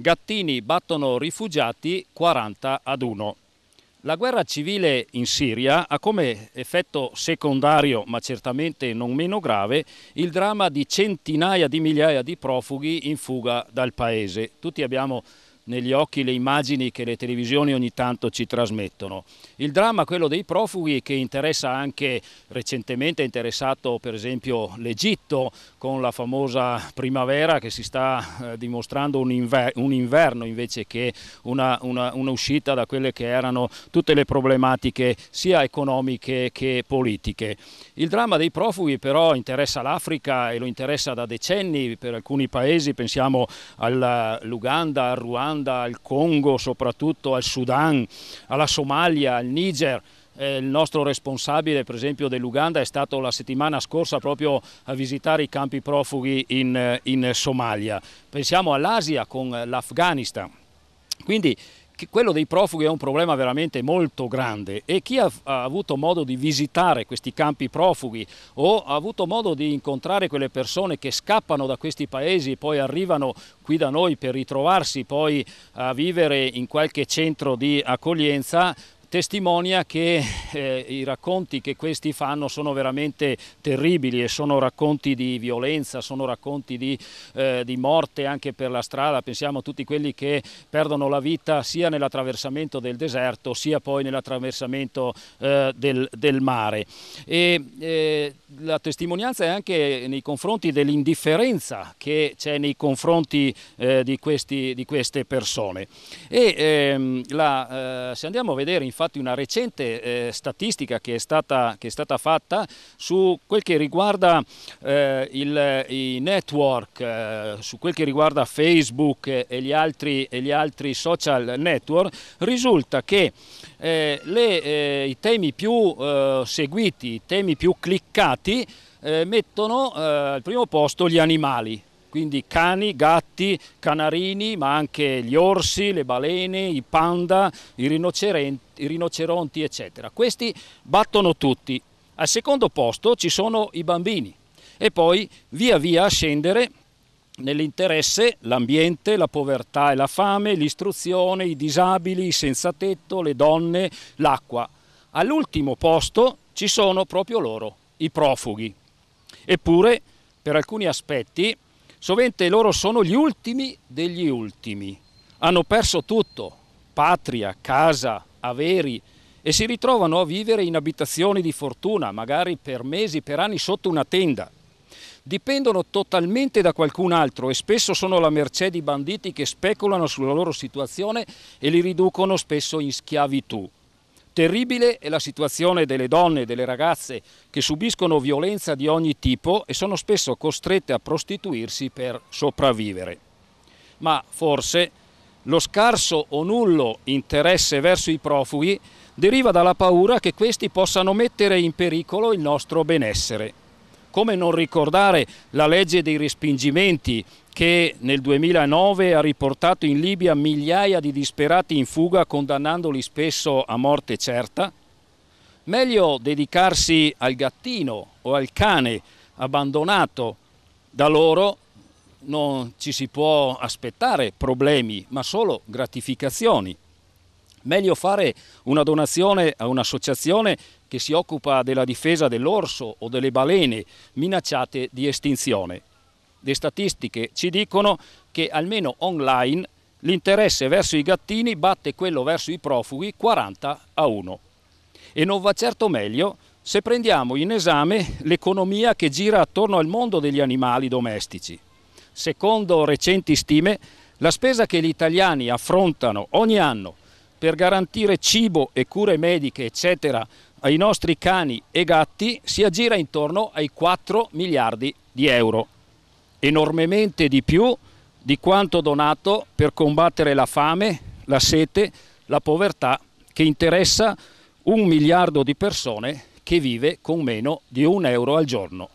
Gattini battono rifugiati 40 ad 1. La guerra civile in Siria ha come effetto secondario, ma certamente non meno grave, il dramma di centinaia di migliaia di profughi in fuga dal paese. Tutti abbiamo negli occhi le immagini che le televisioni ogni tanto ci trasmettono. Il dramma, quello dei profughi, che interessa anche recentemente, è interessato per esempio l'Egitto con la famosa primavera che si sta eh, dimostrando un, inver un, inverno invece che una, uscita da quelle che erano tutte le problematiche sia economiche che politiche. Il dramma dei profughi però interessa l'Africa e lo interessa da decenni per alcuni paesi, pensiamo all'Uganda, eh, al Ruanda, al Congo soprattutto, al Sudan, alla Somalia, al Niger, eh, il nostro responsabile per esempio dell'Uganda è stato la settimana scorsa proprio a visitare i campi profughi in, eh, in Somalia. Pensiamo all'Asia con l'Afghanistan. Quindi quello dei profughi è un problema veramente molto grande e chi ha, ha, avuto modo di visitare questi campi profughi o ha avuto modo di incontrare quelle persone che scappano da questi paesi e poi arrivano qui da noi per ritrovarsi poi a vivere in qualche centro di accoglienza testimonia che eh, i racconti che questi fanno sono veramente terribili e sono racconti di violenza, sono racconti di, eh, di, morte anche per la strada, pensiamo a tutti quelli che perdono la vita sia nell'attraversamento del deserto sia poi nell'attraversamento eh, del, del, mare. E, eh, la testimonianza è anche nei confronti dell'indifferenza che c'è nei confronti eh, di, questi, di, queste persone. E, ehm, la, eh, se andiamo a vedere in infatti una recente eh, statistica che è, stata, che è, stata, fatta su quel che riguarda eh, il, i network, eh, su quel che riguarda Facebook e gli, altri, e gli altri, social network, risulta che eh, le, eh, i temi più eh, seguiti, i temi più cliccati mettono al primo posto gli animali quindi cani, gatti, canarini, ma anche gli orsi, le balene, i panda, i rinoceronti, i rinoceronti eccetera. Questi battono tutti. Al secondo posto ci sono i bambini e poi via via a scendere nell'interesse l'ambiente, la povertà e la fame, l'istruzione, i disabili, i senza tetto, le donne, l'acqua. All'ultimo posto ci sono proprio loro, i profughi. Eppure, per alcuni aspetti, Sovente loro sono gli ultimi degli ultimi. Hanno perso tutto, patria, casa, averi e si ritrovano a vivere in abitazioni di fortuna, magari per mesi, per anni sotto una tenda. Dipendono totalmente da qualcun altro e spesso sono la mercé di banditi che speculano sulla loro situazione e li riducono spesso in schiavitù. Terribile è la situazione delle donne e delle ragazze che subiscono violenza di ogni tipo e sono spesso costrette a prostituirsi per sopravvivere. Ma forse lo scarso o nullo interesse verso i profughi deriva dalla paura che questi possano mettere in pericolo il nostro benessere. Come non ricordare la legge dei respingimenti che nel 2009 ha riportato in Libia migliaia di disperati in fuga condannandoli spesso a morte certa? Meglio dedicarsi al gattino o al cane abbandonato da loro non ci si può aspettare problemi, ma solo gratificazioni. Meglio fare una donazione a un'associazione che si occupa della difesa dell'orso o delle balene minacciate di estinzione le statistiche ci dicono che almeno online l'interesse verso i gattini batte quello verso i profughi 40 a 1. E non va certo meglio se prendiamo in esame l'economia che gira attorno al mondo degli animali domestici. Secondo recenti stime, la spesa che gli italiani affrontano ogni anno per garantire cibo e cure mediche, eccetera, ai nostri cani e gatti si aggira intorno ai 4 miliardi di euro enormemente di più di quanto donato per combattere la fame, la sete, la povertà che interessa un miliardo di persone che vive con meno di un euro al giorno.